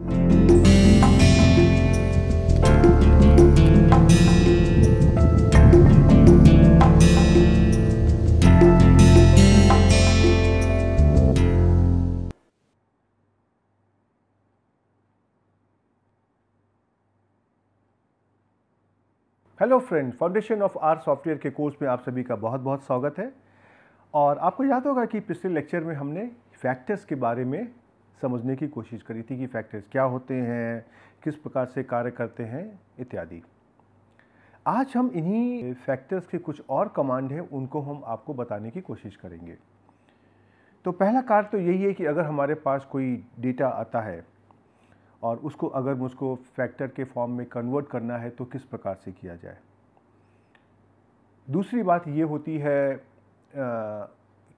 Hello friend foundation of R software के course में आप सभी का बहुत बहुत स्वागत है और आपको याद होगा कि पिछले लेक्चर में हमने फैक्टर्स के बारे में समझने की कोशिश करी थी कि फैक्टर्स क्या होते हैं किस प्रकार से कार्य करते हैं इत्यादि आज हम इन्हीं फैक्टर्स के कुछ और कमांड हैं उनको हम आपको बताने की कोशिश करेंगे तो पहला कार्य तो यही है कि अगर हमारे पास कोई डेटा आता है और उसको अगर मुझको फैक्टर के फॉर्म में कन्वर्ट करना है तो किस प्रकार से किया जाए दूसरी बात ये होती है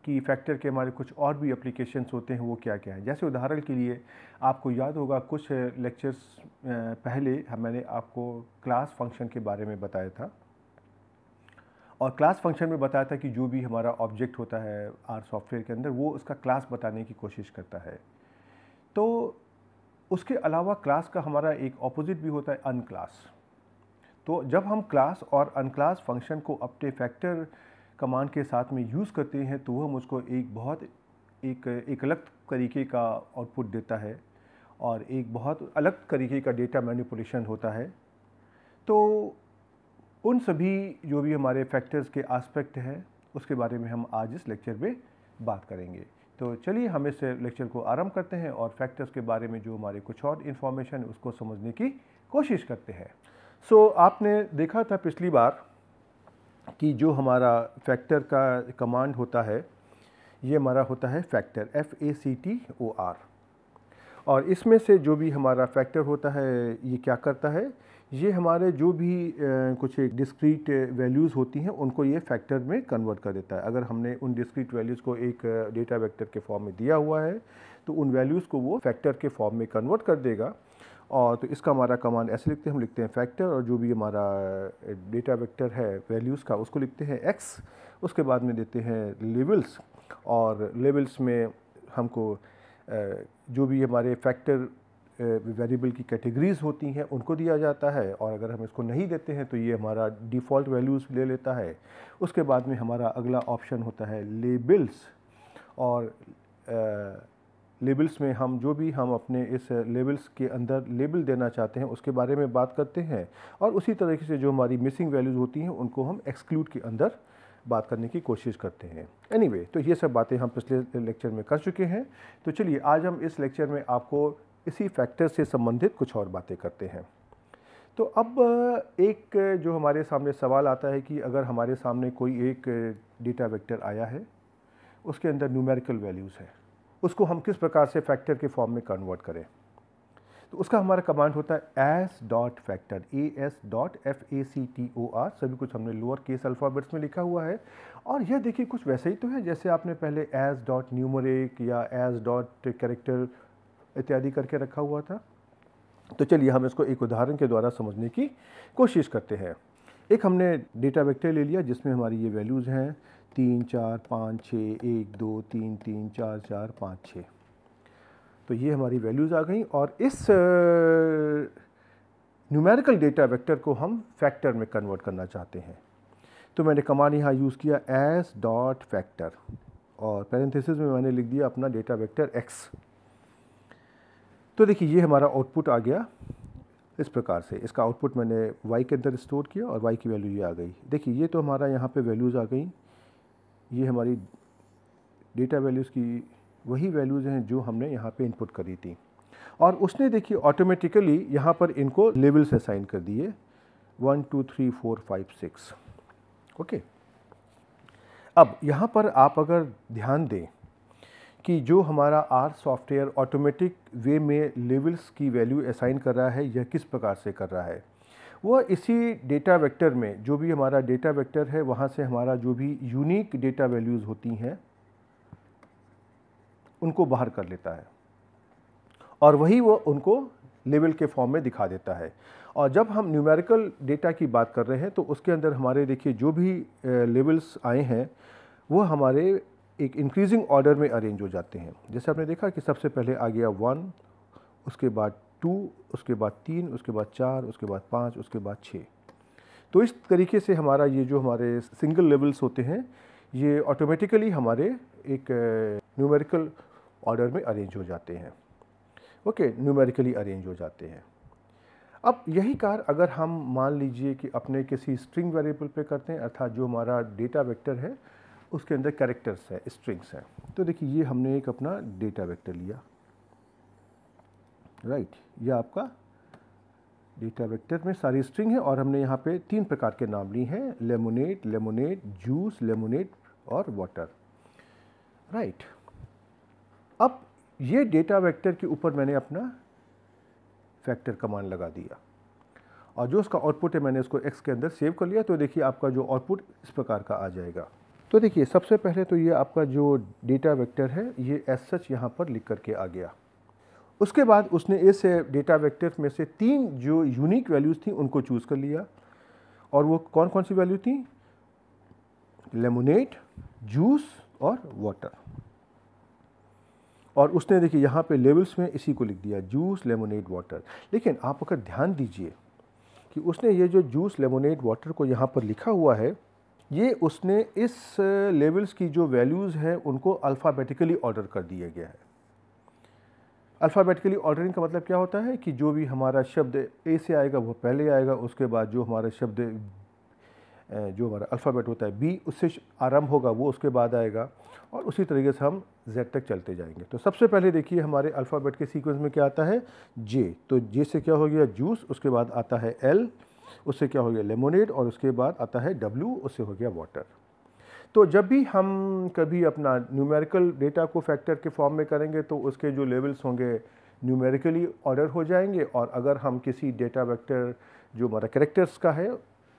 कि फैक्टर के हमारे कुछ और भी एप्लीकेशंस होते हैं वो क्या क्या हैं जैसे उदाहरण के लिए आपको याद होगा कुछ लेक्चर्स पहले मैंने आपको क्लास फंक्शन के बारे में बताया था और क्लास फंक्शन में बताया था कि जो भी हमारा ऑब्जेक्ट होता है आर सॉफ्टवेयर के अंदर वो उसका क्लास बताने की कोशिश करता है तो उसके अलावा क्लास का हमारा एक ऑपोजिट भी होता है अनक्लास तो जब हम क्लास और अनक्लास फंक्शन को अपने फैक्टर कमांड के साथ में यूज़ करते हैं तो वह मुझको एक बहुत एक एक अलग तरीके का आउटपुट देता है और एक बहुत अलग तरीके का डेटा मैनिपुलेशन होता है तो उन सभी जो भी हमारे फैक्टर्स के आस्पेक्ट हैं उसके बारे में हम आज इस लेक्चर में बात करेंगे तो चलिए हम इस लेक्चर को आरंभ करते हैं और फैक्टर्स के बारे में जो हमारे कुछ और इन्फॉर्मेशन उसको समझने की कोशिश करते हैं सो so, आपने देखा था पिछली बार कि जो हमारा फैक्टर का कमांड होता है ये हमारा होता है factor F A C T O R और इसमें से जो भी हमारा फैक्टर होता है ये क्या करता है ये हमारे जो भी कुछ एक डिस्क्रीट वैल्यूज़ होती हैं उनको ये फैक्टर में कन्वर्ट कर देता है अगर हमने उन डिस्क्रीट वैल्यूज़ को एक डेटा वेक्टर के फॉर्म में दिया हुआ है तो उन वैल्यूज़ को वो फैक्टर के फॉर्म में कन्वर्ट कर देगा और तो इसका हमारा कमांड ऐसे लिखते हैं हम लिखते हैं फैक्टर और जो भी हमारा डेटा वेक्टर है वैल्यूज़ का उसको लिखते हैं एक्स उसके बाद में देते हैं लेवल्स और लेवल्स में हमको जो भी हमारे फैक्टर वेरिएबल की कैटेगरीज़ होती हैं उनको दिया जाता है और अगर हम इसको नहीं देते हैं तो ये हमारा डिफ़ॉल्ट वैल्यूज़ ले लेता है उसके बाद में हमारा अगला ऑप्शन होता है लेबल्स और लेबल्स में हम जो भी हम अपने इस लेबल्स के अंदर लेबल देना चाहते हैं उसके बारे में बात करते हैं और उसी तरीके से जो हमारी मिसिंग वैल्यूज़ होती हैं उनको हम एक्सक्लूड के अंदर बात करने की कोशिश करते हैं एनी anyway, तो ये सब बातें हम पिछले लेक्चर में कर चुके हैं तो चलिए आज हम इस लेक्चर में आपको इसी फैक्टर से संबंधित कुछ और बातें करते हैं तो अब एक जो हमारे सामने सवाल आता है कि अगर हमारे सामने कोई एक डेटा वेक्टर आया है उसके अंदर न्यूमेरिकल वैल्यूज़ हैं उसको हम किस प्रकार से फैक्टर के फॉर्म में कन्वर्ट करें तो उसका हमारा कमांड होता है as dot factor A S dot F A C T O R सभी कुछ हमने लोअर केस अल्फ़ाबेट्स में लिखा हुआ है और यह देखिए कुछ वैसे ही तो है जैसे आपने पहले एस डॉट न्यूमरिक या एस डॉट करेक्टर इत्यादि करके रखा हुआ था तो चलिए हम इसको एक उदाहरण के द्वारा समझने की कोशिश करते हैं एक हमने डेटा वेक्टर ले लिया जिसमें हमारी ये वैल्यूज़ हैं तीन चार पाँच छः एक दो तीन तीन चार चार पाँच छः तो ये हमारी वैल्यूज़ आ गई और इस न्यूमेरिकल डेटा वेक्टर को हम फैक्टर में कन्वर्ट करना चाहते हैं तो मैंने कमान यहाँ यूज़ किया एस डॉट फैक्टर और पैरेंथेसिस में मैंने लिख दिया अपना डेटा वेक्टर एक्स तो देखिए ये हमारा आउटपुट आ गया इस प्रकार से इसका आउटपुट मैंने वाई के अंदर स्टोर किया और वाई की वैल्यू ये आ गई देखिए ये तो हमारा यहाँ पे वैल्यूज़ आ गई ये हमारी डेटा वैल्यूज़ की वही वैल्यूज़ हैं जो हमने यहाँ पे इनपुट करी थी और उसने देखिए ऑटोमेटिकली यहाँ पर इनको लेवल्स असाइन कर दिए one two three four five six okay अब यहाँ पर आप अगर ध्यान दें कि जो हमारा आर सॉफ्टवेयर ऑटोमेटिक वे में लेवल्स की वैल्यू असाइन कर रहा है या किस प्रकार से कर रहा है वह इसी डेटा वेक्टर में जो भी हमारा डेटा वेक्टर है वहाँ से हमारा जो भी यूनिक डेटा वैल्यूज़ होती हैं उनको बाहर कर लेता है और वही वो उनको लेवल के फॉर्म में दिखा देता है और जब हम न्यूमेरिकल डेटा की बात कर रहे हैं तो उसके अंदर हमारे देखिए जो भी लेवल्स आए हैं वो हमारे एक इंक्रीजिंग ऑर्डर में अरेंज हो जाते हैं जैसे आपने देखा कि सबसे पहले आ गया वन उसके बाद टू उसके बाद तीन उसके बाद चार उसके बाद पाँच उसके बाद छः तो इस तरीके से हमारा ये जो हमारे सिंगल लेवल्स होते हैं ये ऑटोमेटिकली हमारे एक न्यूमेरिकल uh, ऑर्डर में अरेंज हो जाते हैं ओके न्यूमेरिकली अरेंज हो जाते हैं अब यही कार अगर हम मान लीजिए कि अपने किसी स्ट्रिंग वेरिएबल पे करते हैं अर्थात जो हमारा डेटा वेक्टर है उसके अंदर कैरेक्टर्स है स्ट्रिंग्स हैं तो देखिए ये हमने एक अपना डेटा वेक्टर लिया राइट right. ये आपका डेटा वेक्टर में सारी स्ट्रिंग है और हमने यहाँ पे तीन प्रकार के नाम लिए हैं लेमोनेट लेमोनेट जूस लेमोनेट और वाटर राइट right. अब ये डेटा वेक्टर के ऊपर मैंने अपना फैक्टर कमांड लगा दिया और जो उसका आउटपुट है मैंने उसको एक्स के अंदर सेव कर लिया तो देखिए आपका जो आउटपुट इस प्रकार का आ जाएगा तो देखिए सबसे पहले तो ये आपका जो डेटा वेक्टर है ये एस सच यहाँ पर लिख करके आ गया उसके बाद उसने इस डेटा वेक्टर्स में से तीन जो यूनिक वैल्यूज़ थी उनको चूज़ कर लिया और वो कौन कौन सी वैल्यू थी लेमोनेट जूस और वाटर और उसने देखिए यहाँ पे लेवल्स में इसी को लिख दिया जूस लेमोनेट वाटर लेकिन आप अगर ध्यान दीजिए कि उसने ये जो जूस लेमोनेट वाटर को यहाँ पर लिखा हुआ है ये उसने इस लेवल्स की जो वैल्यूज़ हैं उनको अल्फ़ाबेटिकली ऑर्डर कर दिया गया है अल्फ़ाबेटिकली ऑर्डरिंग का मतलब क्या होता है कि जो भी हमारा शब्द ए से आएगा वो पहले आएगा उसके बाद जो हमारा शब्द जो हमारा अल्फ़ाबेट होता है बी उससे आरंभ होगा वो उसके बाद आएगा और उसी तरीके से हम जेड तक चलते जाएंगे तो सबसे पहले देखिए हमारे अल्फ़ाबेट के सीक्वेंस में क्या आता है जे तो जे से क्या हो गया जूस उसके बाद आता है एल उससे क्या हो गया लेमोनेड और उसके बाद आता है डब्ल्यू उससे हो गया वाटर तो जब भी हम कभी अपना न्यूमेरिकल डेटा को फैक्टर के फॉर्म में करेंगे तो उसके जो लेवल्स होंगे न्यूमेरिकली ऑर्डर हो जाएंगे और अगर हम किसी डेटा वेक्टर जो हमारा करेक्टर्स का है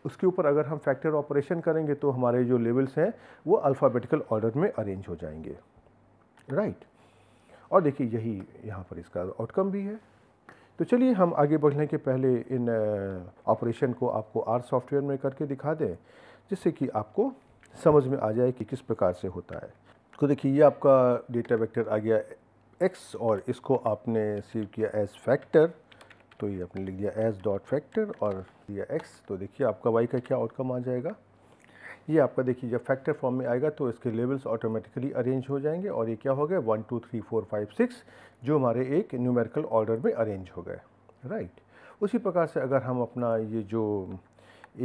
उसके ऊपर अगर हम फैक्टर ऑपरेशन करेंगे तो हमारे जो लेवल्स हैं वो अल्फ़ाबेटिकल ऑर्डर में अरेंज हो जाएंगे राइट और देखिए यही यहाँ पर इसका आउटकम भी है तो चलिए हम आगे बढ़ने के पहले इन ऑपरेशन को आपको आर सॉफ्टवेयर में करके दिखा दें जिससे कि आपको समझ में आ जाए कि किस प्रकार से होता है तो देखिए ये आपका डेटा वेक्टर आ गया एक्स और इसको आपने सेव किया एज फैक्टर तो ये आपने लिख दिया एज डॉट फैक्टर और दिया एक्स तो देखिए आपका वाई का क्या आउटकम आ जाएगा ये आपका देखिए जब फैक्टर फॉर्म में आएगा तो इसके लेवल्स ऑटोमेटिकली अरेंज हो जाएंगे और ये क्या हो गया one two three four five six जो हमारे एक न्यूमेरिकल ऑर्डर में अरेंज हो गए राइट उसी प्रकार से अगर हम अपना ये जो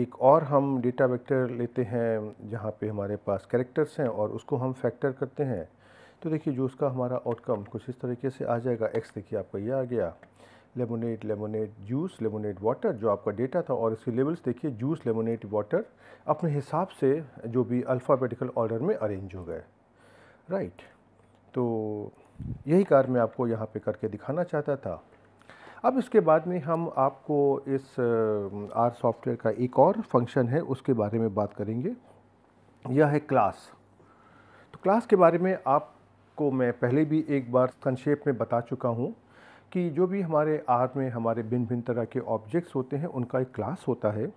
एक और हम डेटा वेक्टर लेते हैं जहाँ पे हमारे पास कैरेक्टर्स हैं और उसको हम फैक्टर करते हैं तो देखिए जो उसका हमारा आउटकम कुछ इस तरीके से आ जाएगा एक्स देखिए आपका ये आ गया lemonade lemonade juice lemonade water जो आपका डेटा था और इसके लेवल्स देखिए जूस लेमोनेट वाटर अपने हिसाब से जो भी अल्फ़ाबेटिकल ऑर्डर में अरेंज हो गए राइट तो यही कार मैं आपको यहाँ पे करके दिखाना चाहता था अब इसके बाद में हम आपको इस आर सॉफ्टवेयर का एक और फंक्शन है उसके बारे में बात करेंगे यह है क्लास तो क्लास के बारे में आपको मैं पहले भी एक बार संक्षेप में बता चुका हूँ कि जो भी हमारे आर में हमारे भिन्न भिन्न तरह के ऑब्जेक्ट्स होते हैं उनका एक क्लास होता है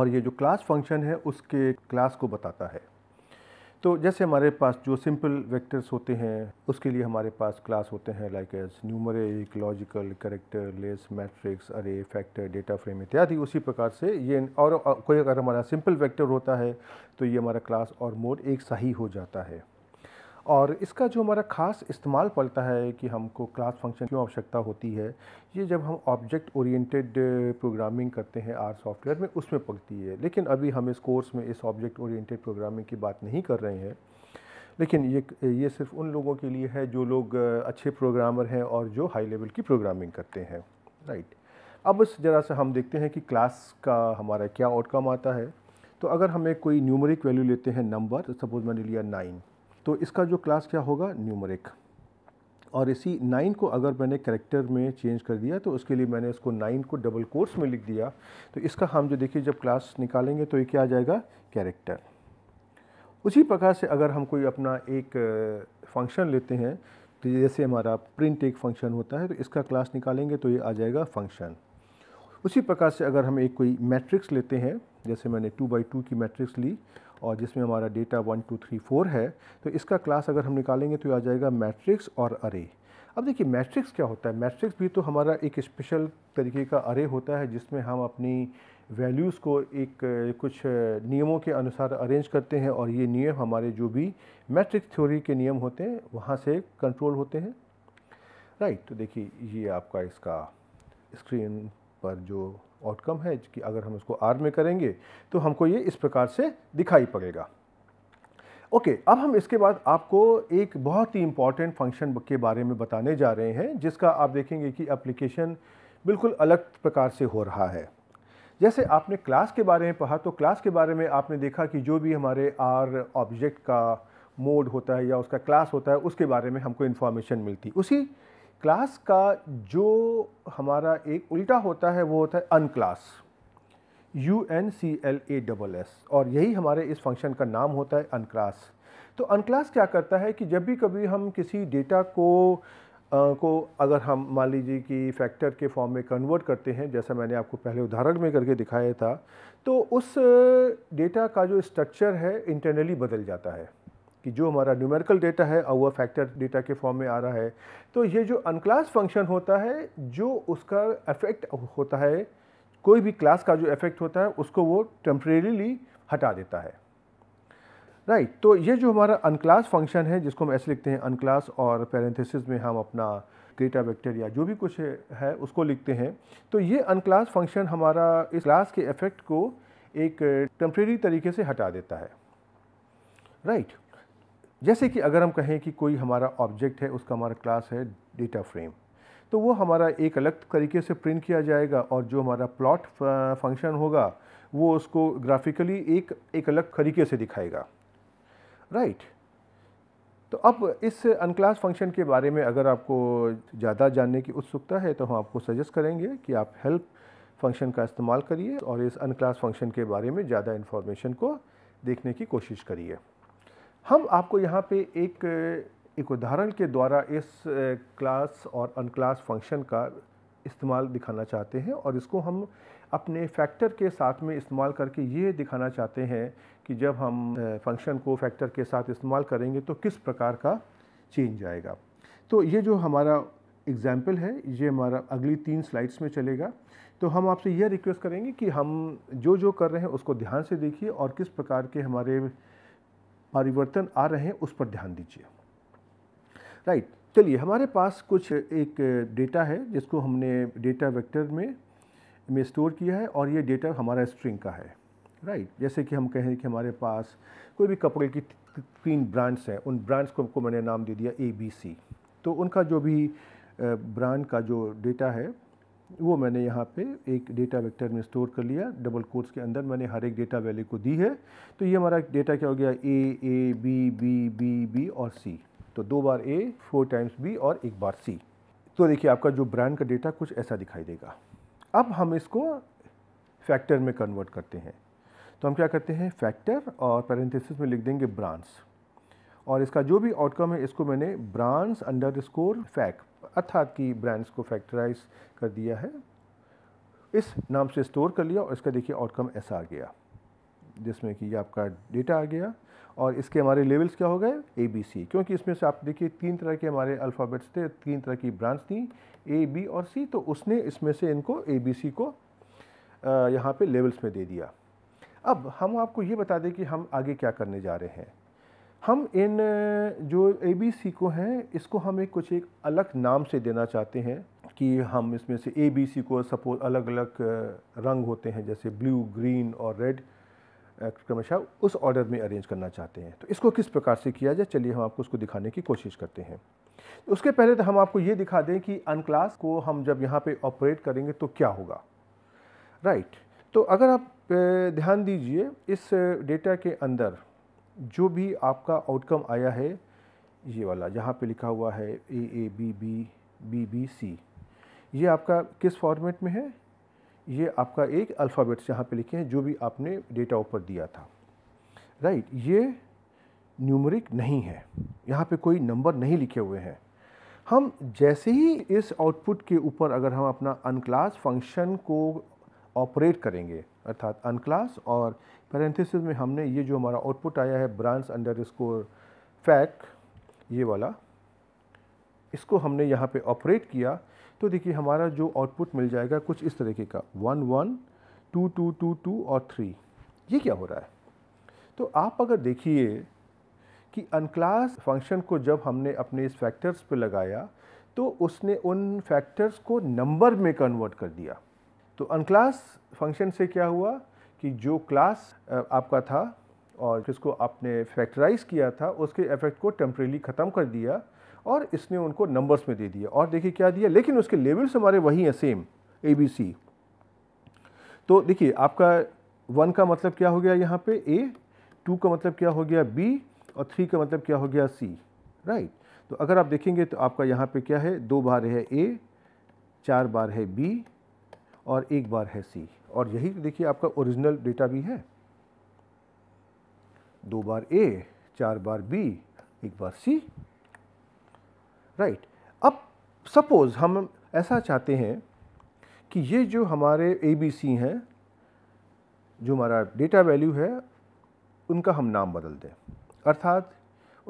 और ये जो क्लास फंक्शन है उसके क्लास को बताता है तो जैसे हमारे पास जो सिंपल वेक्टर्स होते हैं उसके लिए हमारे पास क्लास होते हैं like as numeric logical character list matrix array factor data frame इत्यादि उसी प्रकार से ये और कोई अगर हमारा सिंपल वेक्टर होता है तो ये हमारा क्लास और मोड एक सही हो जाता है और इसका जो हमारा ख़ास इस्तेमाल पड़ता है कि हमको क्लास फंक्शन क्यों आवश्यकता होती है ये जब हम ऑब्जेक्ट ओरिएंटेड प्रोग्रामिंग करते हैं आर सॉफ्टवेयर में उसमें पड़ती है लेकिन अभी हम इस कोर्स में इस ऑब्जेक्ट ओरिएंटेड प्रोग्रामिंग की बात नहीं कर रहे हैं लेकिन ये ये सिर्फ उन लोगों के लिए है जो लोग अच्छे प्रोग्रामर हैं और जो हाई लेवल की प्रोग्रामिंग करते हैं राइट अब इस ज़रा से हम देखते हैं कि क्लास का हमारा क्या आउटकम आता है तो अगर हमें कोई न्यूमरिक वैल्यू लेते हैं नंबर सपोज़ मैंने लिया नाइन तो इसका जो क्लास क्या होगा न्यूमरिक और इसी नाइन को अगर मैंने करेक्टर में चेंज कर दिया तो उसके लिए मैंने इसको नाइन को डबल कोर्स में लिख दिया तो इसका हम जो देखिए जब क्लास निकालेंगे तो ये क्या आ जाएगा कैरेक्टर उसी प्रकार से अगर हम कोई अपना एक फंक्शन लेते हैं तो जैसे हमारा प्रिंट एक फंक्शन होता है तो इसका क्लास निकालेंगे तो ये आ जाएगा फंक्शन उसी प्रकार से अगर हम एक कोई मैट्रिक्स लेते हैं जैसे मैंने टू बाई टू की मैट्रिक्स ली और जिसमें हमारा data one two three four है तो इसका क्लास अगर हम निकालेंगे तो आ जाएगा मैट्रिक्स और अरे अब देखिए मैट्रिक्स क्या होता है मैट्रिक्स भी तो हमारा एक स्पेशल तरीके का अरे होता है जिसमें हम अपनी वैल्यूज़ को एक कुछ नियमों के अनुसार अरेंज करते हैं और ये नियम हमारे जो भी मैट्रिक्स थ्योरी के नियम होते हैं वहाँ से कंट्रोल होते हैं राइट तो देखिए ये आपका इसका स्क्रीन पर जो आउटकम है कि अगर हम उसको आर में करेंगे तो हमको ये इस प्रकार से दिखाई पड़ेगा ओके okay, अब हम इसके बाद आपको एक बहुत ही इम्पॉर्टेंट फंक्शन के बारे में बताने जा रहे हैं जिसका आप देखेंगे कि एप्लीकेशन बिल्कुल अलग प्रकार से हो रहा है जैसे आपने क्लास के बारे में पढ़ा तो क्लास के बारे में आपने देखा कि जो भी हमारे आर ऑब्जेक्ट का मोड होता है या उसका क्लास होता है उसके बारे में हमको इन्फॉर्मेशन मिलती उसी क्लास का जो हमारा एक उल्टा होता है वो होता है unclass U N C L A double S और यही हमारे इस फंक्शन का नाम होता है अनक्लास तो अनक्लास क्या करता है कि जब भी कभी हम किसी डेटा को आ, को अगर हम मान लीजिए कि फैक्टर के फॉर्म में कन्वर्ट करते हैं जैसा मैंने आपको पहले उदाहरण में करके दिखाया था तो उस डेटा का जो स्ट्रक्चर है इंटरनली बदल जाता है कि जो हमारा न्यूमेरिकल डेटा है और वह फैक्टर डेटा के फॉर्म में आ रहा है तो ये जो अनक्लास फंक्शन होता है जो उसका इफेक्ट होता है कोई भी क्लास का जो इफेक्ट होता है उसको वो टेम्परेरीली हटा देता है राइट right, तो ये जो हमारा अनक्लास फंक्शन है जिसको हम ऐसे लिखते हैं अनक्लास और पैरेंथेसिस में हम अपना डेटा वेक्टर या जो भी कुछ है उसको लिखते हैं तो ये अनक्लास फंक्शन हमारा इस क्लास के इफेक्ट को एक टेम्प्रेरी तरीके से हटा देता है राइट right. जैसे कि अगर हम कहें कि कोई हमारा ऑब्जेक्ट है उसका हमारा क्लास है डेटा फ्रेम तो वो हमारा एक अलग तरीके से प्रिंट किया जाएगा और जो हमारा प्लॉट फंक्शन होगा वो उसको ग्राफिकली एक एक अलग तरीके से दिखाएगा राइट तो अब इस अनक्लास फंक्शन के बारे में अगर आपको ज़्यादा जानने की उत्सुकता है तो हम आपको सजेस्ट करेंगे कि आप हेल्प फंक्शन का इस्तेमाल करिए और इस अनक्लास फंक्शन के बारे में ज़्यादा इन्फॉर्मेशन को देखने की कोशिश करिए हम आपको यहाँ पे एक एक उदाहरण के द्वारा इस क्लास और अनक्लास फंक्शन का इस्तेमाल दिखाना चाहते हैं और इसको हम अपने फैक्टर के साथ में इस्तेमाल करके ये दिखाना चाहते हैं कि जब हम फंक्शन को फैक्टर के साथ इस्तेमाल करेंगे तो किस प्रकार का चेंज आएगा तो ये जो हमारा एग्ज़ाम्पल है ये हमारा अगली तीन स्लाइड्स में चलेगा तो हम आपसे यह रिक्वेस्ट करेंगे कि हम जो जो कर रहे हैं उसको ध्यान से देखिए और किस प्रकार के हमारे परिवर्तन आ रहे हैं उस पर ध्यान दीजिए राइट चलिए हमारे पास कुछ एक डेटा है जिसको हमने डेटा वेक्टर में में स्टोर किया है और ये डेटा हमारा स्ट्रिंग का है राइट जैसे कि हम कहें कि हमारे पास कोई भी कपड़े की तीन ब्रांड्स हैं उन ब्रांड्स को, को मैंने नाम दे दिया ए बी सी तो उनका जो भी ब्रांड का जो डेटा है वो मैंने यहाँ पे एक डेटा वेक्टर में स्टोर कर लिया डबल कोर्स के अंदर मैंने हर एक डेटा वैल्यू को दी है तो ये हमारा डेटा क्या हो गया A A B B B B और सी तो दो बार ए फोर टाइम्स बी और एक बार सी तो देखिए आपका जो ब्रांड का डेटा कुछ ऐसा दिखाई देगा अब हम इसको फैक्टर में कन्वर्ट करते हैं तो हम क्या करते हैं फैक्टर और पैरेंथेसिस में लिख देंगे ब्रांड्स और इसका जो भी आउटकम है इसको मैंने ब्रांड्स अंडर स्कोर फैक्ट अर्थात की ब्रांड्स को फैक्टराइज कर दिया है इस नाम से स्टोर कर लिया और इसका देखिए आउटकम ऐसा आ गया जिसमें कि आपका डेटा आ गया और इसके हमारे लेवल्स क्या हो गए ए बी सी क्योंकि इसमें से आप देखिए तीन तरह के हमारे अल्फ़ाबेट्स थे तीन तरह की ब्रांच थी ए बी और सी तो उसने इसमें से इनको ए बी सी को यहाँ पे लेवल्स में दे दिया अब हम आपको ये बता दें कि हम आगे क्या करने जा रहे हैं हम इन जो ए बी सी को हैं इसको हम एक कुछ एक अलग नाम से देना चाहते हैं कि हम इसमें से ए बी सी को सपोज अलग अलग रंग होते हैं जैसे ब्लू ग्रीन और रेड क्रमशः उस ऑर्डर में अरेंज करना चाहते हैं तो इसको किस प्रकार से किया जाए चलिए हम आपको उसको दिखाने की कोशिश करते हैं उसके पहले तो हम आपको ये दिखा दें कि अनक्लास को हम जब यहाँ पे ऑपरेट करेंगे तो क्या होगा राइट right. तो अगर आप ध्यान दीजिए इस डेटा के अंदर जो भी आपका आउटकम आया है ये वाला यहाँ पे लिखा हुआ है A A B B B B C ये आपका किस फॉर्मेट में है ये आपका एक अल्फ़ाबेट्स यहाँ पे लिखे हैं जो भी आपने डेटा ऊपर दिया था राइट ये न्यूमरिक नहीं है यहाँ पे कोई नंबर नहीं लिखे हुए हैं हम जैसे ही इस आउटपुट के ऊपर अगर हम अपना अनक्लास फंक्शन को ऑपरेट करेंगे अर्थात अनक्लास और पैरेंथिस में हमने ये जो हमारा आउटपुट आया है ब्रांच अंडर स्कोर फैक ये वाला इसको हमने यहाँ पे ऑपरेट किया तो देखिए हमारा जो आउटपुट मिल जाएगा कुछ इस तरीके का one one two two two two और थ्री ये क्या हो रहा है तो आप अगर देखिए कि अनक्लास फंक्शन को जब हमने अपने इस फैक्टर्स पे लगाया तो उसने उन फैक्टर्स को नंबर में कन्वर्ट कर दिया तो अनक्लास फंक्शन से क्या हुआ कि जो क्लास आपका था और जिसको आपने फैक्टराइज किया था उसके इफेक्ट को टेम्परेली ख़त्म कर दिया और इसने उनको नंबर्स में दे दिया और देखिए क्या दिया लेकिन उसके लेवल्स हमारे वही हैं सेम ए बी सी तो देखिए आपका वन का मतलब क्या हो गया यहाँ पे ए टू का मतलब क्या हो गया बी और थ्री का मतलब क्या हो गया सी राइट तो अगर आप देखेंगे तो आपका यहाँ पे क्या है दो बार है ए चार बार है बी और एक बार है सी और यही देखिए आपका ओरिजिनल डेटा भी है दो बार ए चार बार बी एक बार सी राइट अब सपोज़ हम ऐसा चाहते हैं कि ये जो हमारे ए बी सी हैं जो हमारा डेटा वैल्यू है उनका हम नाम बदल दें अर्थात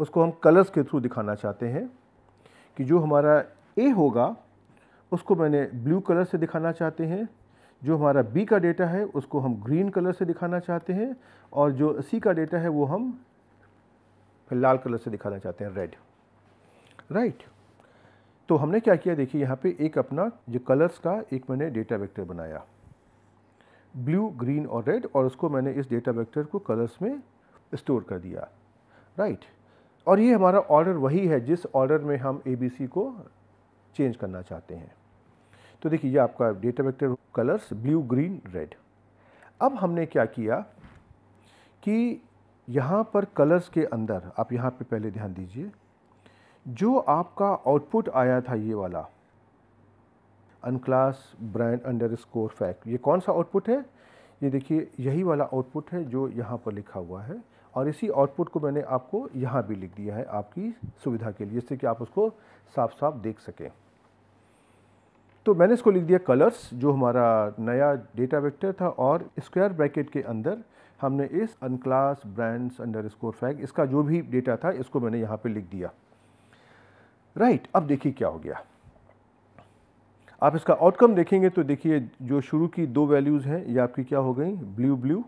उसको हम कलर्स के थ्रू दिखाना चाहते हैं कि जो हमारा ए होगा उसको मैंने ब्लू कलर से दिखाना चाहते हैं जो हमारा बी का डेटा है उसको हम ग्रीन कलर से दिखाना चाहते हैं और जो सी का डेटा है वो हम लाल कलर से दिखाना चाहते हैं रेड राइट तो हमने क्या किया देखिए यहाँ पे एक अपना जो कलर्स का एक मैंने डेटा वेक्टर बनाया ब्लू ग्रीन और रेड और उसको मैंने इस डेटा वेक्टर को कलर्स में स्टोर कर दिया राइट और ये हमारा ऑर्डर वही है जिस ऑर्डर में हम ए बी सी को चेंज करना चाहते हैं तो देखिए ये आपका data vector colours blue green red अब हमने क्या किया कि यहाँ पर कलर्स के अंदर आप यहाँ पे पहले ध्यान दीजिए जो आपका आउटपुट आया था ये वाला unclass brand underscore fact ये कौन सा आउटपुट है ये देखिए यही वाला आउटपुट है जो यहाँ पर लिखा हुआ है और इसी आउटपुट को मैंने आपको यहाँ भी लिख दिया है आपकी सुविधा के लिए जिससे कि आप उसको साफ साफ देख सकें तो मैंने इसको लिख दिया कलर्स जो हमारा नया डेटा वेक्टर था और स्क्वायर ब्रैकेट के अंदर हमने इस अनक्लास ब्रांड्स अंडर स्कोर फैग इसका जो भी डेटा था इसको मैंने यहाँ पे लिख दिया राइट right, अब देखिए क्या हो गया आप इसका आउटकम देखेंगे तो देखिए जो शुरू की दो वैल्यूज़ हैं ये आपकी क्या हो गई ब्लू ब्लू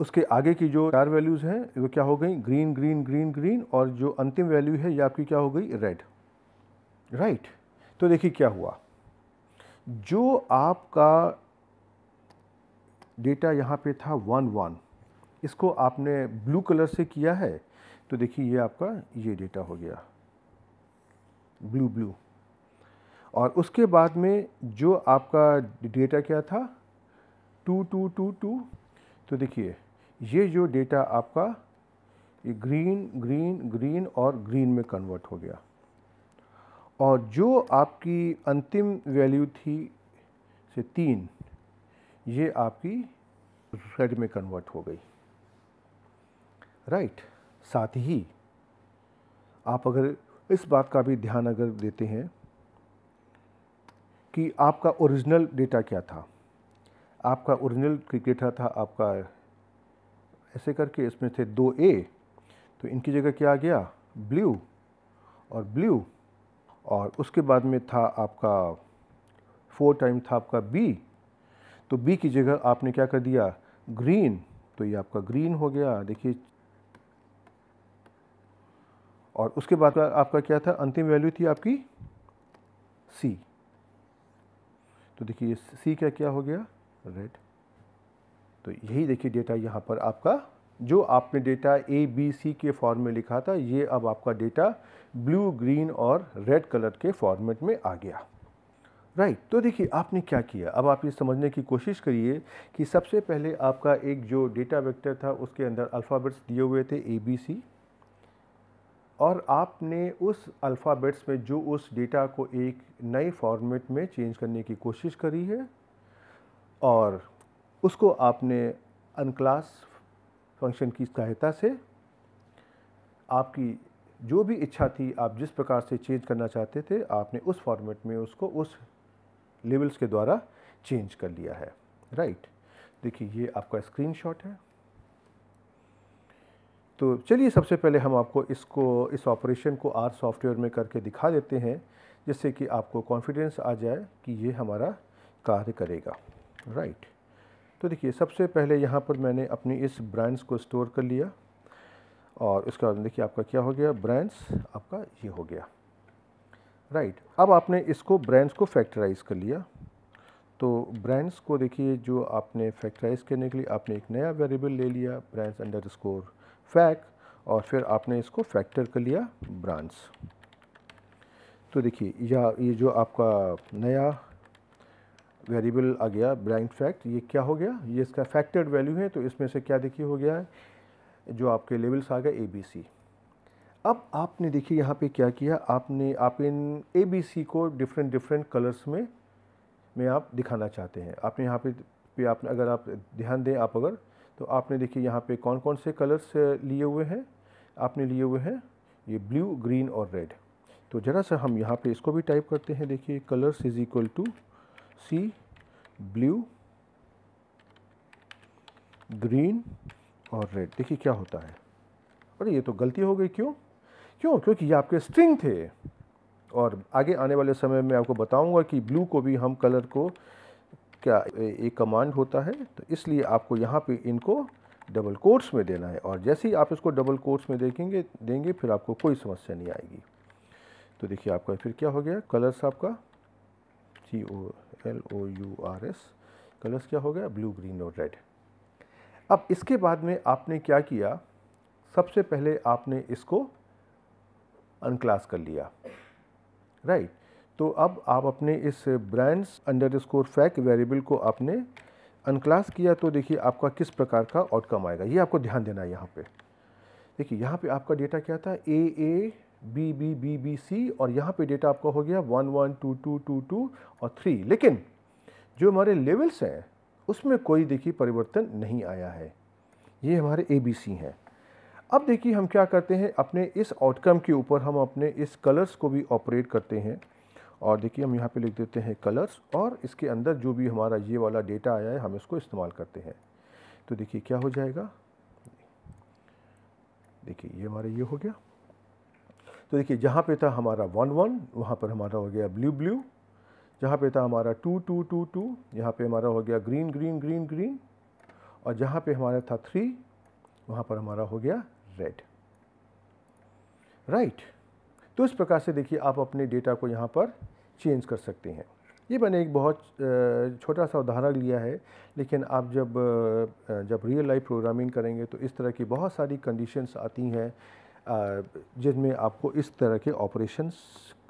उसके आगे की जो चार वैल्यूज़ हैं वो क्या हो गई ग्रीन ग्रीन ग्रीन ग्रीन और जो अंतिम वैल्यू है ये आपकी क्या हो गई रेड राइट right. तो देखिए क्या हुआ जो आपका डेटा यहाँ पे था वन वन इसको आपने ब्लू कलर से किया है तो देखिए ये आपका ये डेटा हो गया ब्लू ब्लू और उसके बाद में जो आपका डेटा क्या था टू टू टू टू तो देखिए ये जो डेटा आपका ये ग्रीन ग्रीन ग्रीन और ग्रीन में कन्वर्ट हो गया और जो आपकी अंतिम वैल्यू थी से तीन ये आपकी रेड में कन्वर्ट हो गई राइट साथ ही आप अगर इस बात का भी ध्यान अगर देते हैं कि आपका ओरिजिनल डेटा क्या था आपका ओरिजिनल डेटा था आपका ऐसे करके इसमें थे दो ए तो इनकी जगह क्या आ गया ब्लू और ब्लू और उसके बाद में था आपका फोर टाइम था आपका बी तो बी की जगह आपने क्या कर दिया ग्रीन तो ये आपका ग्रीन हो गया देखिए और उसके बाद आपका क्या था अंतिम वैल्यू थी आपकी सी तो देखिए सी क्या क्या हो गया रेड तो यही देखिए डेटा यहाँ पर आपका जो आपने डेटा ए बी सी के फॉर्म में लिखा था ये अब आपका डेटा ब्लू ग्रीन और रेड कलर के फॉर्मेट में आ गया राइट right, तो देखिए आपने क्या किया अब आप ये समझने की कोशिश करिए कि सबसे पहले आपका एक जो डेटा वेक्टर था उसके अंदर अल्फ़ाबेट्स दिए हुए थे ए बी सी और आपने उस अल्फ़ाबेट्स में जो उस डेटा को एक नए फॉर्मेट में चेंज करने की कोशिश करी है और उसको आपने अनक्लास फंक्शन की सहायता से आपकी जो भी इच्छा थी आप जिस प्रकार से चेंज करना चाहते थे आपने उस फॉर्मेट में उसको उस लेवल्स के द्वारा चेंज कर लिया है राइट देखिए ये आपका स्क्रीनशॉट है तो चलिए सबसे पहले हम आपको इसको इस ऑपरेशन को आर सॉफ्टवेयर में करके दिखा देते हैं जिससे कि आपको कॉन्फिडेंस आ जाए कि ये हमारा कार्य करेगा राइट right. तो देखिए सबसे पहले यहाँ पर मैंने अपनी इस ब्रांड्स को स्टोर कर लिया और उसके बाद देखिए आपका क्या हो गया ब्रांड्स आपका ये हो गया राइट right. अब आपने इसको ब्रांड्स को फैक्टराइज कर लिया तो ब्रांड्स को देखिए जो आपने फैक्टराइज करने के लिए आपने एक नया वेरिएबल ले लिया ब्रांड्स अंडर स्कोर फैक और फिर आपने इसको फैक्टर कर लिया ब्रांड्स तो देखिए या ये जो आपका नया वेरिएबल आ गया ब्लैंक फैक्ट ये क्या हो गया ये इसका फैक्टर्ड वैल्यू है तो इसमें से क्या देखिए हो गया है जो आपके लेवल्स आ गए ए बी सी अब आपने देखिए यहाँ पे क्या किया आपने आप इन ए बी सी को डिफरेंट डिफरेंट कलर्स में में आप दिखाना चाहते हैं आपने यहाँ पे पे आपने अगर आप ध्यान दें आप अगर तो आपने देखिए यहाँ पे कौन कौन से कलर्स लिए हुए हैं आपने लिए हुए हैं ये ब्लू ग्रीन और रेड तो ज़रा सा हम यहाँ पे इसको भी टाइप करते हैं देखिए colours is equal to see blue green और रेड देखिए क्या होता है अरे ये तो गलती हो गई क्यों क्यों क्योंकि ये आपके स्ट्रिंग थे और आगे आने वाले समय में आपको बताऊंगा कि ब्लू को भी हम कलर को क्या एक कमांड होता है तो इसलिए आपको यहाँ पे इनको डबल कोर्ट्स में देना है और जैसे ही आप इसको डबल कोर्स में देखेंगे देंगे फिर आपको कोई समस्या नहीं आएगी तो देखिए आपका फिर क्या हो गया कलर्स आपका C O L O U R S colours क्या हो गया ब्लू ग्रीन और रेड अब इसके बाद में आपने क्या किया सबसे पहले आपने इसको अनक्लास कर लिया राइट right? तो अब आप अपने इस ब्रांड्स अंडर स्कोर फैक वेरिएबल को आपने अनक्लास किया तो देखिए आपका किस प्रकार का आउटकम आएगा ये आपको ध्यान देना है यहाँ पे देखिए यहाँ पे आपका डेटा क्या था A A B B B B C और यहाँ पे डेटा आपका हो गया one one two two two two और थ्री लेकिन जो हमारे लेवल्स हैं उसमें कोई देखिए परिवर्तन नहीं आया है ये हमारे ए बी सी हैं अब देखिए हम क्या करते हैं अपने इस आउटकम के ऊपर हम अपने इस कलर्स को भी ऑपरेट करते हैं और देखिए हम यहाँ पे लिख देते हैं कलर्स और इसके अंदर जो भी हमारा ये वाला डेटा आया है हम इसको इस्तेमाल करते हैं तो देखिए क्या हो जाएगा देखिए ये हमारा ये हो गया तो देखिए जहाँ पे था हमारा वन वन वहाँ पर हमारा हो गया ब्लू ब्लू जहाँ पे था हमारा टू टू टू टू यहाँ पे हमारा हो गया ग्रीन ग्रीन ग्रीन ग्रीन और जहाँ पे हमारा था थ्री वहाँ पर हमारा हो गया रेड राइट right. तो इस प्रकार से देखिए आप अपने डेटा को यहाँ पर चेंज कर सकते हैं ये मैंने एक बहुत छोटा सा उदाहरण लिया है लेकिन आप जब जब रियल लाइफ प्रोग्रामिंग करेंगे तो इस तरह की बहुत सारी कंडीशंस आती हैं जिनमें आपको इस तरह के ऑपरेशंस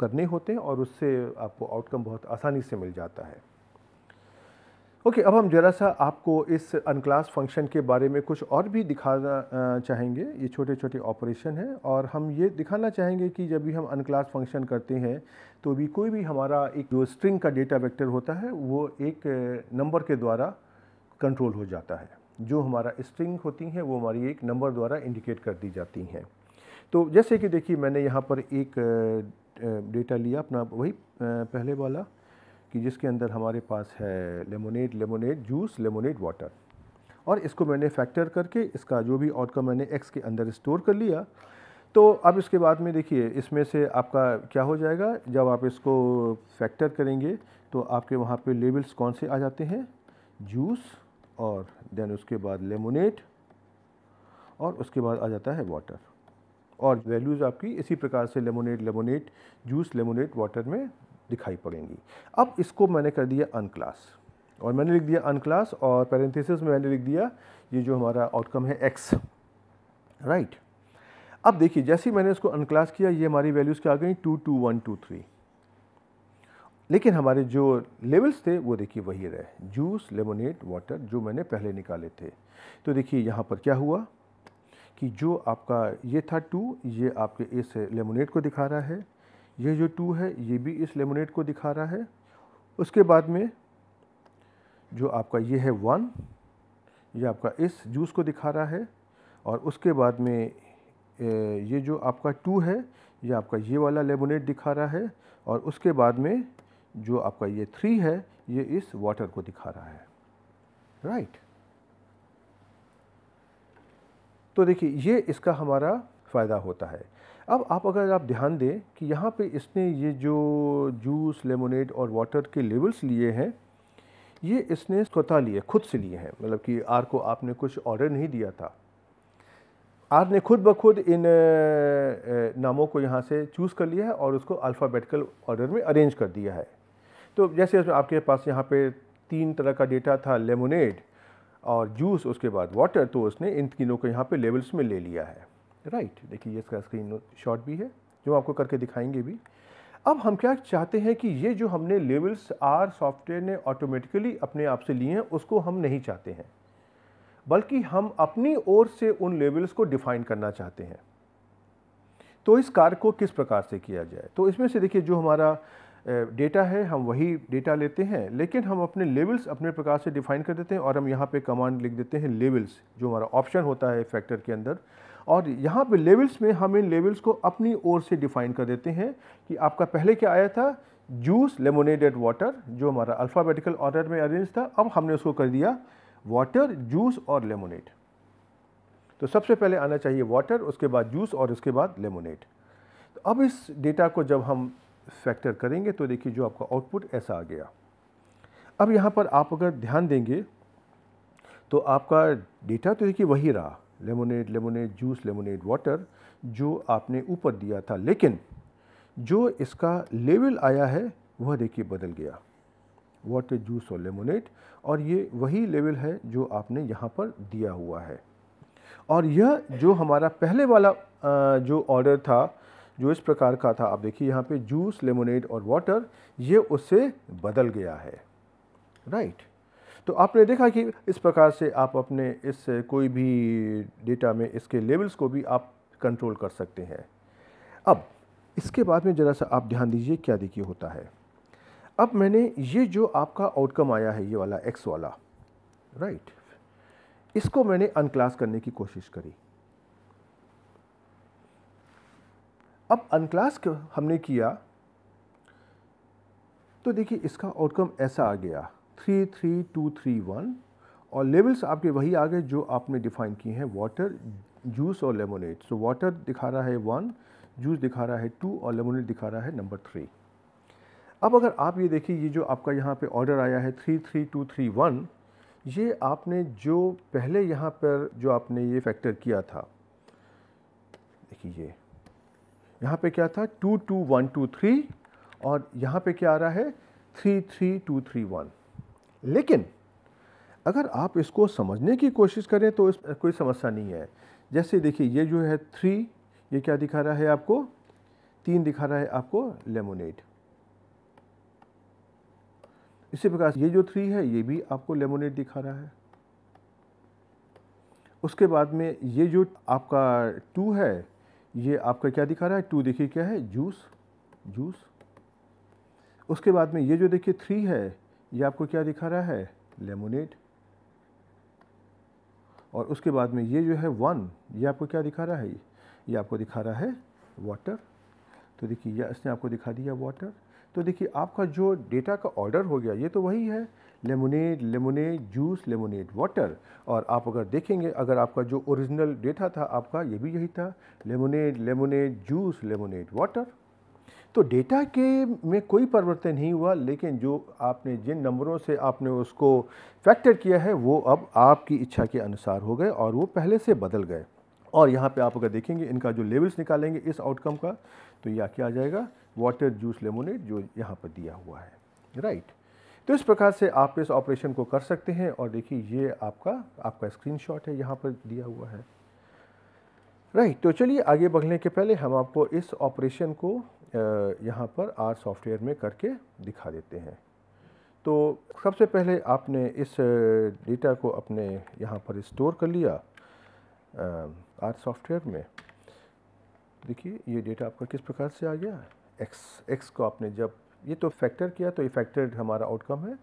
करने होते हैं और उससे आपको आउटकम बहुत आसानी से मिल जाता है ओके okay, अब हम जरा सा आपको इस अनक्लास फंक्शन के बारे में कुछ और भी दिखाना चाहेंगे ये छोटे छोटे ऑपरेशन हैं और हम ये दिखाना चाहेंगे कि जब भी हम अनक्लास फंक्शन करते हैं तो भी कोई भी हमारा एक जो स्ट्रिंग का डेटा वेक्टर होता है वो एक नंबर के द्वारा कंट्रोल हो जाता है जो हमारा स्ट्रिंग होती हैं वो हमारी एक नंबर द्वारा इंडिकेट कर दी जाती हैं तो जैसे कि देखिए मैंने यहाँ पर एक डेटा लिया अपना वही पहले वाला कि जिसके अंदर हमारे पास है lemonade lemonade juice lemonade water और इसको मैंने फैक्टर करके इसका जो भी आउटकम मैंने एक्स के अंदर स्टोर कर लिया तो अब इसके बाद में देखिए इसमें से आपका क्या हो जाएगा जब आप इसको फैक्टर करेंगे तो आपके वहाँ पे लेबल्स कौन से आ जाते हैं जूस और देन उसके बाद लेमोनेट और उसके बाद आ जाता है वाटर और वैल्यूज़ आपकी इसी प्रकार से lemonade lemonade juice lemonade water में दिखाई पड़ेंगी अब इसको मैंने कर दिया अनक्लास और मैंने लिख दिया अनक्लास और पैरेंथिस में मैंने लिख दिया ये जो हमारा आउटकम है एक्स राइट अब देखिए जैसे ही मैंने इसको अनक्लास किया ये हमारी वैल्यूज़ क्या आ गई two two one two three लेकिन हमारे जो लेवल्स थे वो देखिए वही रहे जूस लेमोनेट वाटर जो मैंने पहले निकाले थे तो देखिए यहाँ पर क्या हुआ कि जो आपका ये था टू ये आपके इस लेमोनेट को दिखा रहा है ये जो टू है ये भी इस लेमोनेट को दिखा रहा है उसके बाद में जो आपका ये है वन ये आपका इस जूस को दिखा रहा है और उसके बाद में ये जो आपका टू है ये आपका ये वाला लेमोनेट दिखा रहा है और उसके बाद में जो आपका ये थ्री है ये इस वाटर को दिखा रहा है राइट right. तो देखिए ये इसका हमारा फ़ायदा होता है अब आप अगर आप ध्यान दें कि यहाँ पे इसने ये जो जूस लेमोनेड और वाटर के लेबल्स लिए हैं ये इसने स्वतः लिए खुद से लिए हैं मतलब कि आर को आपने कुछ ऑर्डर नहीं दिया था आर ने खुद ब खुद इन नामों को यहाँ से चूज़ कर लिया है और उसको अल्फ़ाबेटिकल ऑर्डर में अरेंज कर दिया है तो जैसे आपके पास यहाँ पे तीन तरह का डेटा था लेमोनेड और जूस उसके बाद वाटर तो उसने इन तीनों को यहाँ पे लेवल्स में ले लिया है राइट देखिए इसका स्क्रीन शॉट भी है जो आपको करके दिखाएंगे भी अब हम क्या चाहते हैं कि ये जो हमने लेवल्स आर सॉफ्टवेयर ने ऑटोमेटिकली अपने आप से लिए हैं उसको हम नहीं चाहते हैं बल्कि हम अपनी ओर से उन लेवल्स को डिफ़ाइन करना चाहते हैं तो इस कार्य को किस प्रकार से किया जाए तो इसमें से देखिए जो हमारा डेटा है हम वही डेटा लेते हैं लेकिन हम अपने लेवल्स अपने प्रकार से डिफाइन कर देते हैं और हम यहाँ पे कमांड लिख देते हैं लेवल्स जो हमारा ऑप्शन होता है फैक्टर के अंदर और यहाँ पे लेवल्स में हम इन लेवल्स को अपनी ओर से डिफाइन कर देते हैं कि आपका पहले क्या आया था जूस लेमोनेडेड वाटर जो हमारा अल्फ़ाबेटिकल ऑर्डर में अरेंज था अब हमने उसको कर दिया वाटर जूस और लेमोनेड तो सबसे पहले आना चाहिए वाटर उसके बाद जूस और उसके बाद लेमोनेड तो अब इस डेटा को जब हम फैक्टर करेंगे तो देखिए जो आपका आउटपुट ऐसा आ गया अब यहाँ पर आप अगर ध्यान देंगे तो आपका डेटा तो देखिए वही रहा lemonade lemonade juice lemonade water जो आपने ऊपर दिया था लेकिन जो इसका लेवल आया है वह देखिए बदल गया वाटर जूस और लेमोनेट और ये वही लेवल है जो आपने यहाँ पर दिया हुआ है और यह जो हमारा पहले वाला जो ऑर्डर था जो इस प्रकार का था आप देखिए यहाँ पे जूस लेमोनेड और वाटर ये उससे बदल गया है राइट right. तो आपने देखा कि इस प्रकार से आप अपने इस कोई भी डेटा में इसके लेवल्स को भी आप कंट्रोल कर सकते हैं अब इसके बाद में ज़रा सा आप ध्यान दीजिए क्या देखिए होता है अब मैंने ये जो आपका आउटकम आया है ये वाला एक्स वाला राइट right. इसको मैंने अनक्लास करने की कोशिश करी अब अनक्लास हमने किया तो देखिए इसका आउटकम ऐसा आ गया three three two three one और लेवल्स आपके वही आ गए जो आपने डिफ़ाइन किए हैं वाटर जूस और लेमोनेट सो वाटर दिखा रहा है वन जूस दिखा रहा है टू और लेमोनेट दिखा रहा है नंबर थ्री अब अगर आप ये देखिए ये जो आपका यहाँ पे ऑर्डर आया है three three two three one ये आपने जो पहले यहाँ पर जो आपने ये फैक्टर किया था देखिए ये यहाँ पे क्या था two two one two three और यहाँ पे क्या आ रहा है three three two three one लेकिन अगर आप इसको समझने की कोशिश करें तो इस कोई समस्या नहीं है जैसे देखिए ये जो है थ्री ये क्या दिखा रहा है आपको तीन दिखा रहा है आपको लेमोनेड इसी प्रकार ये जो थ्री है ये भी आपको लेमोनेड दिखा रहा है उसके बाद में ये जो आपका टू है ये आपका क्या दिखा रहा है टू देखिए क्या है जूस जूस उसके बाद में ये जो देखिए थ्री है ये आपको क्या दिखा रहा है लेमोनेट और उसके बाद में ये जो है वन ये आपको क्या दिखा रहा है ये आपको दिखा रहा है वाटर तो देखिए यह इसने आपको दिखा दिया वाटर तो देखिए आपका जो डेटा का ऑर्डर हो गया ये तो वही है lemonade lemonade juice lemonade water और आप अगर देखेंगे अगर आपका जो ओरिजिनल डेटा था आपका ये भी यही था lemonade lemonade juice lemonade water तो डेटा के में कोई परिवर्तन नहीं हुआ लेकिन जो आपने जिन नंबरों से आपने उसको फैक्टर किया है वो अब आपकी इच्छा के अनुसार हो गए और वो पहले से बदल गए और यहाँ पे आप अगर देखेंगे इनका जो लेवल्स निकालेंगे इस आउटकम का तो यह क्या आ जाएगा वाटर जूस लेमोनेट जो यहाँ पर दिया हुआ है राइट तो इस प्रकार से आप इस ऑपरेशन को कर सकते हैं और देखिए ये आपका आपका स्क्रीनशॉट है यहाँ पर दिया हुआ है राइट तो चलिए आगे बढ़ने के पहले हम आपको इस ऑपरेशन को यहाँ पर आर सॉफ्टवेयर में करके दिखा देते हैं तो सबसे पहले आपने इस डेटा को अपने यहाँ पर स्टोर कर लिया आर सॉफ्टवेयर में देखिए ये डेटा आपका किस प्रकार से आ गया एक्स एक्स को आपने जब ये तो फैक्टर किया तो ये फैक्टर हमारा आउटकम है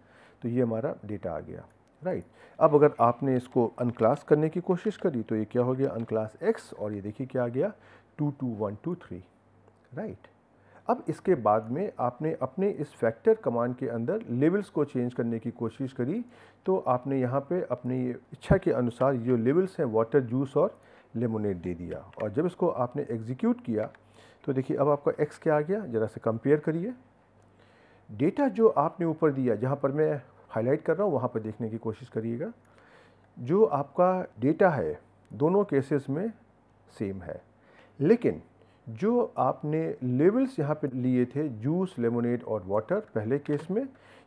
तो ये हमारा डेटा आ गया राइट right. अब अगर आपने इसको अनक्लास करने की कोशिश करी तो ये क्या हो गया अनक्लास एक्स और ये देखिए क्या आ गया two two one two three right अब इसके बाद में आपने अपने इस फैक्टर कमांड के अंदर लेवल्स को चेंज करने की कोशिश करी तो आपने यहाँ पे अपने ये इच्छा के अनुसार जो लेवल्स हैं वाटर जूस और लेमोनेड दे दिया और जब इसको आपने एग्जीक्यूट किया तो देखिए अब आपका एक्स क्या आ गया ज़रा से कंपेयर करिए डेटा जो आपने ऊपर दिया जहाँ पर मैं हाईलाइट कर रहा हूँ वहाँ पर देखने की कोशिश करिएगा जो आपका डेटा है दोनों केसेस में सेम है लेकिन जो आपने लेवल्स यहाँ पे लिए थे जूस लेमोनेड और वाटर पहले केस में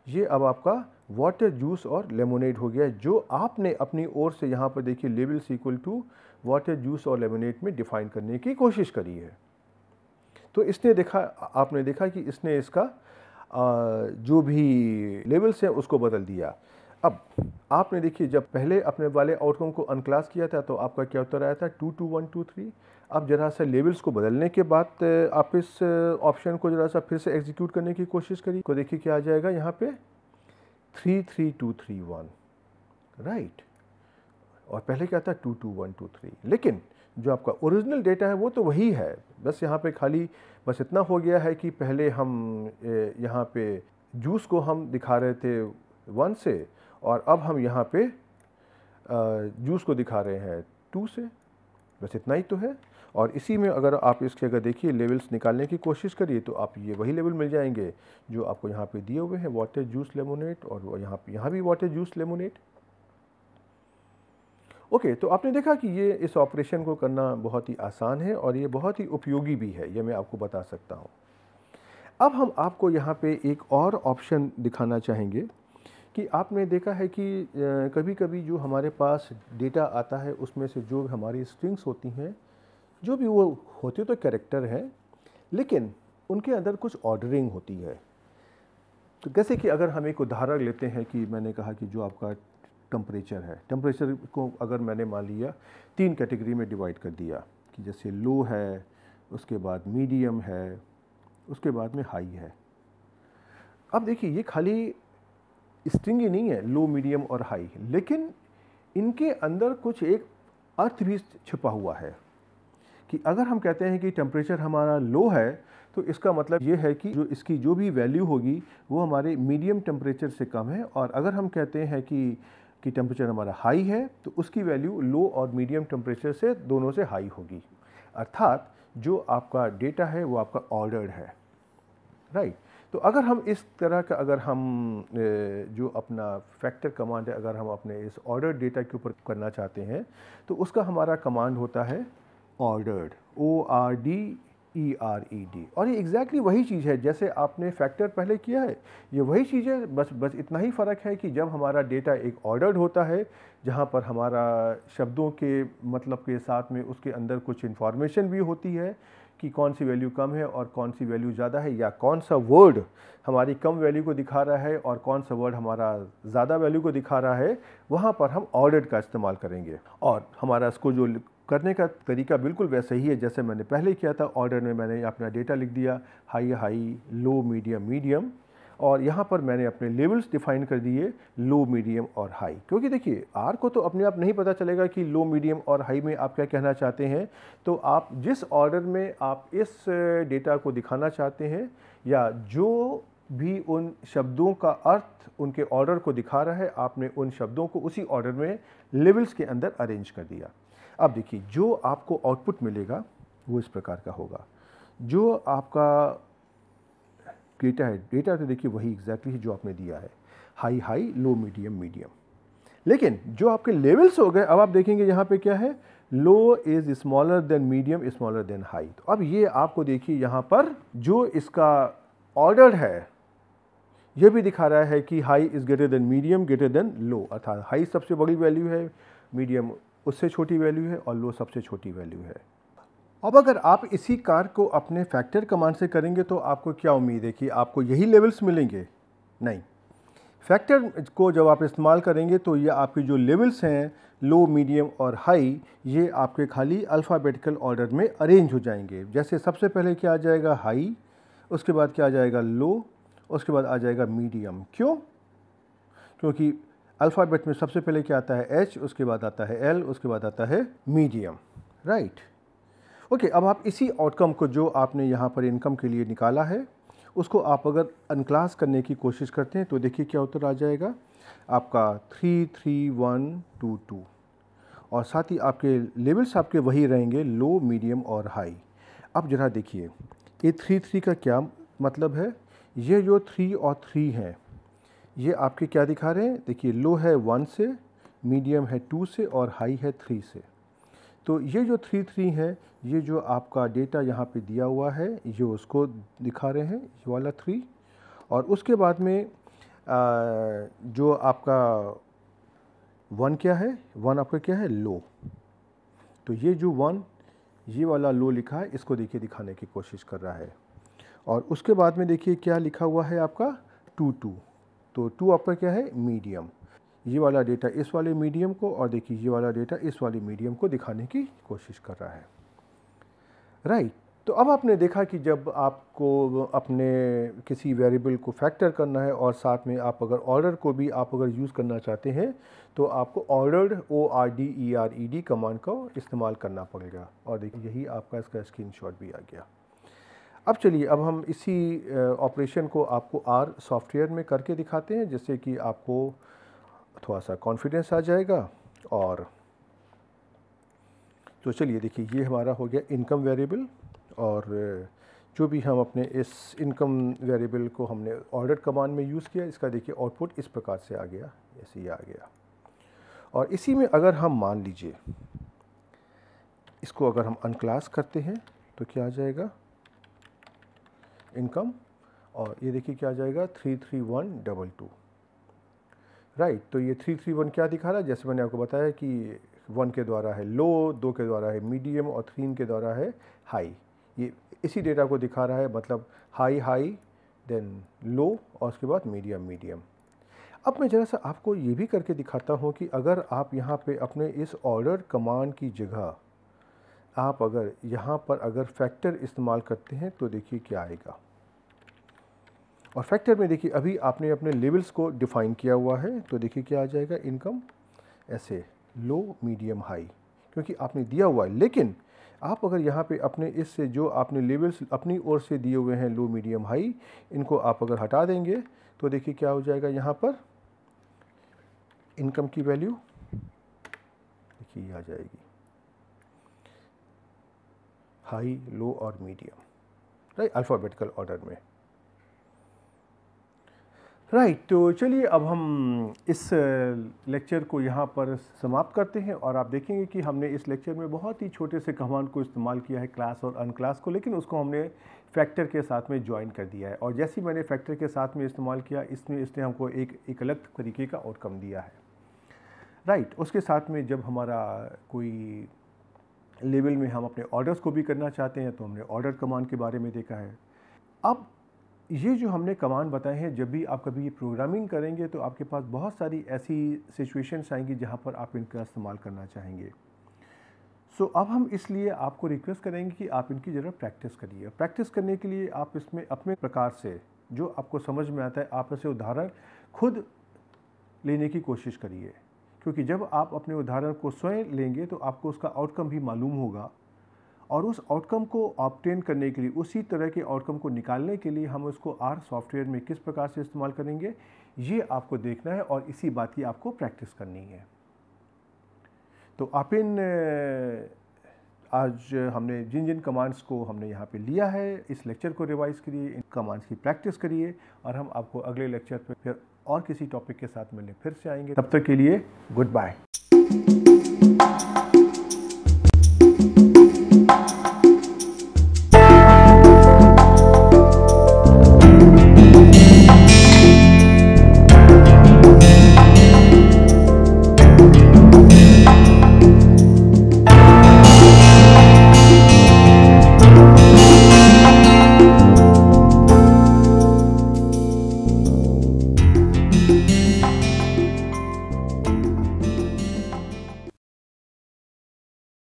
ये अब आपका वाटर जूस और लेमोनेड हो गया जो आपने अपनी ओर से यहाँ पर देखिए levels equal to water juice और लेमोनेड में डिफ़ाइन करने की कोशिश करी है तो इसने देखा आपने देखा कि इसने इसका जो भी लेवल्स हैं उसको बदल दिया अब आपने देखिए जब पहले अपने वाले आउटकम को अनक्लास किया था तो आपका क्या उत्तर आया था two two one two three अब ज़रा सा लेवल्स को बदलने के बाद आप इस ऑप्शन को ज़रा सा फिर से एग्जीक्यूट करने की कोशिश करिए तो देखिए क्या आ जाएगा यहाँ पे three three two three one right और पहले क्या था two two one two three लेकिन जो आपका ओरिजिनल डेटा है वो तो वही है बस यहाँ पे खाली बस इतना हो गया है कि पहले हम यहाँ पे जूस को हम दिखा रहे थे वन से और अब हम यहाँ पे जूस को दिखा रहे हैं टू से बस इतना ही तो है और इसी में अगर आप इसके अगर देखिए लेवल्स निकालने की कोशिश करिए तो आप ये वही लेवल मिल जाएंगे जो आपको यहाँ पे दिए हुए हैं वाटर जूस लेमोनेट और यहाँ यहाँ भी water juice lemonade okay okay, तो आपने देखा कि ये इस ऑपरेशन को करना बहुत ही आसान है और ये बहुत ही उपयोगी भी है ये मैं आपको बता सकता हूँ अब हम आपको यहाँ पे एक और ऑप्शन दिखाना चाहेंगे कि आपने देखा है कि कभी कभी जो हमारे पास डेटा आता है उसमें से जो हमारी स्ट्रिंग्स होती हैं जो भी वो होते तो कैरेक्टर हैं लेकिन उनके अंदर कुछ ऑर्डरिंग होती है तो जैसे कि अगर हम एक उदाहरण लेते हैं कि मैंने कहा कि जो आपका टम्परेचर है टम्परेचर को अगर मैंने मान लिया तीन कैटेगरी में डिवाइड कर दिया कि जैसे लो है उसके बाद मीडियम है उसके बाद में हाई है अब देखिए ये खाली स्ट्रिंग ही नहीं है लो मीडियम और हाई लेकिन इनके अंदर कुछ एक अर्थ भी छिपा हुआ है कि अगर हम कहते हैं कि टेम्परेचर हमारा लो है तो इसका मतलब ये है कि जो इसकी जो भी वैल्यू होगी वो हमारे मीडियम टेम्परेचर से कम है और अगर हम कहते हैं कि कि टेम्परेचर हमारा हाई है तो उसकी वैल्यू लो और मीडियम टेम्परेचर से दोनों से हाई होगी अर्थात जो आपका डेटा है वो आपका ऑर्डर्ड है राइट तो अगर हम इस तरह का अगर हम जो अपना फैक्टर कमांड है अगर हम अपने इस ऑर्डर डेटा के ऊपर करना चाहते हैं तो उसका हमारा कमांड होता है ordered O R D E R E D और ये एग्जैक्टली exactly वही चीज़ है जैसे आपने फैक्टर पहले किया है ये वही चीज़ है बस बस इतना ही फ़र्क है कि जब हमारा डेटा एक ऑर्डर्ड होता है जहाँ पर हमारा शब्दों के मतलब के साथ में उसके अंदर कुछ इन्फॉर्मेशन भी होती है कि कौन सी वैल्यू कम है और कौन सी वैल्यू ज़्यादा है या कौन सा वर्ड हमारी कम वैल्यू को दिखा रहा है और कौन सा वर्ड हमारा ज़्यादा वैल्यू को दिखा रहा है वहाँ पर हम ऑर्डर का इस्तेमाल करेंगे और हमारा इसको जो करने का तरीका बिल्कुल वैसा ही है जैसे मैंने पहले किया था ऑर्डर में मैंने अपना डेटा लिख दिया high high low medium medium और यहाँ पर मैंने अपने लेवल्स डिफाइन कर दिए लो मीडियम और हाई क्योंकि देखिए आर को तो अपने आप नहीं पता चलेगा कि लो मीडियम और हाई में आप क्या कहना चाहते हैं तो आप जिस ऑर्डर में आप इस डेटा को दिखाना चाहते हैं या जो भी उन शब्दों का अर्थ उनके ऑर्डर को दिखा रहा है आपने उन शब्दों को उसी ऑर्डर में लेवल्स के अंदर अरेंज कर दिया अब देखिए जो आपको आउटपुट मिलेगा वो इस प्रकार का होगा जो आपका डेटा है डेटा तो देखिए वही एग्जैक्टली जो आपने दिया है high high low medium medium लेकिन जो आपके लेवल्स हो गए अब आप देखेंगे यहाँ पे क्या है low is smaller than medium smaller than high तो अब ये आपको देखिए यहाँ पर जो इसका ऑर्डर है यह भी दिखा रहा है कि high is greater than medium greater than low अर्थात हाई सबसे बड़ी वैल्यू है मीडियम उससे छोटी वैल्यू है और लो सबसे छोटी वैल्यू है अब अगर आप इसी कार को अपने फैक्टर कमांड से करेंगे तो आपको क्या उम्मीद है कि आपको यही लेवल्स मिलेंगे नहीं फैक्टर को जब आप इस्तेमाल करेंगे तो ये आपके जो लेवल्स हैं लो मीडियम और हाई ये आपके खाली अल्फ़ाबेटिकल ऑर्डर में अरेंज हो जाएंगे जैसे सबसे पहले क्या आ जाएगा हाई उसके बाद क्या आ जाएगा लो उसके बाद आ जाएगा मीडियम क्यों क्योंकि अल्फ़ाबेट में सबसे पहले क्या आता है एच उसके बाद आता है एल उसके बाद आता है मीडियम राइट ओके अब आप इसी आउटकम को जो आपने यहाँ पर इनकम के लिए निकाला है उसको आप अगर अनक्लास करने की कोशिश करते हैं तो देखिए क्या उत्तर आ जाएगा आपका three three one two two और साथ ही आपके लेवल्स आपके वही रहेंगे लो मीडियम और हाई अब जरा देखिए ये थ्री थ्री का क्या मतलब है ये जो थ्री और थ्री हैं ये आपके क्या दिखा रहे हैं देखिए लो है वन से मीडियम है टू से और हाई है थ्री से तो ये जो थ्री थ्री है ये जो आपका डेटा यहाँ पे दिया हुआ है ये उसको दिखा रहे हैं ये वाला थ्री और उसके बाद में आ, जो आपका वन क्या है वन आपका क्या है लो तो ये जो वन ये वाला लो लिखा है इसको देखिए दिखाने की कोशिश कर रहा है और उसके बाद में देखिए क्या लिखा हुआ है आपका टू टू तो टू आपका क्या है मीडियम ये वाला डेटा इस वाले मीडियम को और देखिए ये वाला डेटा इस वाले मीडियम को दिखाने की कोशिश कर रहा है राइट right. तो अब आपने देखा कि जब आपको अपने किसी वेरिएबल को फैक्टर करना है और साथ में आप अगर ऑर्डर को भी आप अगर यूज़ करना चाहते हैं तो आपको order O R D E R E D command का इस्तेमाल करना पड़ेगा और देखिए यही आपका इसका स्क्रीन भी आ गया अब चलिए अब हम इसी ऑपरेशन को आपको आर सॉफ्टवेयर में करके दिखाते हैं जिससे कि आपको थोड़ा सा कॉन्फिडेंस आ जाएगा और तो चलिए देखिए ये हमारा हो गया इनकम वेरिएबल और जो भी हम अपने इस इनकम वेरिएबल को हमने ऑर्डर कमांड में यूज़ किया इसका देखिए आउटपुट इस प्रकार से आ गया ऐसे ही आ गया और इसी में अगर हम मान लीजिए इसको अगर हम अनक्लास करते हैं तो क्या आ जाएगा इनकम और ये देखिए क्या आ जाएगा three three one double two right तो ये थ्री थ्री वन क्या दिखा रहा है जैसे मैंने आपको बताया कि वन के द्वारा है लो दो के द्वारा है मीडियम और थ्रीन के द्वारा है हाई ये इसी डेटा को दिखा रहा है मतलब हाई हाई देन लो और उसके बाद मीडियम मीडियम अब मैं ज़रा सा आपको ये भी करके दिखाता हूँ कि अगर आप यहाँ पे अपने इस ऑर्डर कमांड की जगह आप अगर यहाँ पर अगर फैक्टर इस्तेमाल करते हैं तो देखिए क्या आएगा और फैक्टर में देखिए अभी आपने अपने लेवल्स को डिफ़ाइन किया हुआ है तो देखिए क्या आ जाएगा इनकम ऐसे लो मीडियम हाई क्योंकि आपने दिया हुआ है लेकिन आप अगर यहाँ पे अपने इससे जो आपने लेवल्स अपनी ओर से दिए हुए हैं लो मीडियम हाई इनको आप अगर हटा देंगे तो देखिए क्या हो जाएगा यहाँ पर इनकम की वैल्यू देखिए आ जाएगी हाई लो और मीडियम राइट अल्फ़ाबेटिकल ऑर्डर में राइट right, तो चलिए अब हम इस लेक्चर को यहाँ पर समाप्त करते हैं और आप देखेंगे कि हमने इस लेक्चर में बहुत ही छोटे से कमांड को इस्तेमाल किया है क्लास और अनक्लास को लेकिन उसको हमने फैक्टर के साथ में ज्वाइन कर दिया है और जैसे ही मैंने फैक्टर के साथ में इस्तेमाल किया इसमें इसने हमको एक एक अलग तरीके का आउटकम दिया है राइट right, उसके साथ में जब हमारा कोई लेवल में हम अपने ऑर्डर्स को भी करना चाहते हैं तो हमने ऑर्डर कमांड के बारे में देखा है अब ये जो हमने कमांड बताए हैं जब भी आप कभी ये प्रोग्रामिंग करेंगे तो आपके पास बहुत सारी ऐसी सिचुएशंस आएंगी जहाँ पर आप इनका इस्तेमाल करना चाहेंगे सो so, अब हम इसलिए आपको रिक्वेस्ट करेंगे कि आप इनकी ज़रा प्रैक्टिस करिए प्रैक्टिस करने के लिए आप इसमें अपने प्रकार से जो आपको समझ में आता है आप ऐसे उदाहरण खुद लेने की कोशिश करिए क्योंकि जब आप अपने उदाहरण को स्वयं लेंगे तो आपको उसका आउटकम भी मालूम होगा और उस आउटकम को ऑप्टेन करने के लिए उसी तरह के आउटकम को निकालने के लिए हम उसको आर सॉफ्टवेयर में किस प्रकार से इस्तेमाल करेंगे ये आपको देखना है और इसी बात की आपको प्रैक्टिस करनी है तो आप इन आज हमने जिन जिन कमांड्स को हमने यहाँ पे लिया है इस लेक्चर को रिवाइज़ करिए इन कमांड्स की प्रैक्टिस करिए और हम आपको अगले लेक्चर पर फिर और किसी टॉपिक के साथ मिलने फिर से आएंगे तब तक के लिए गुड बाय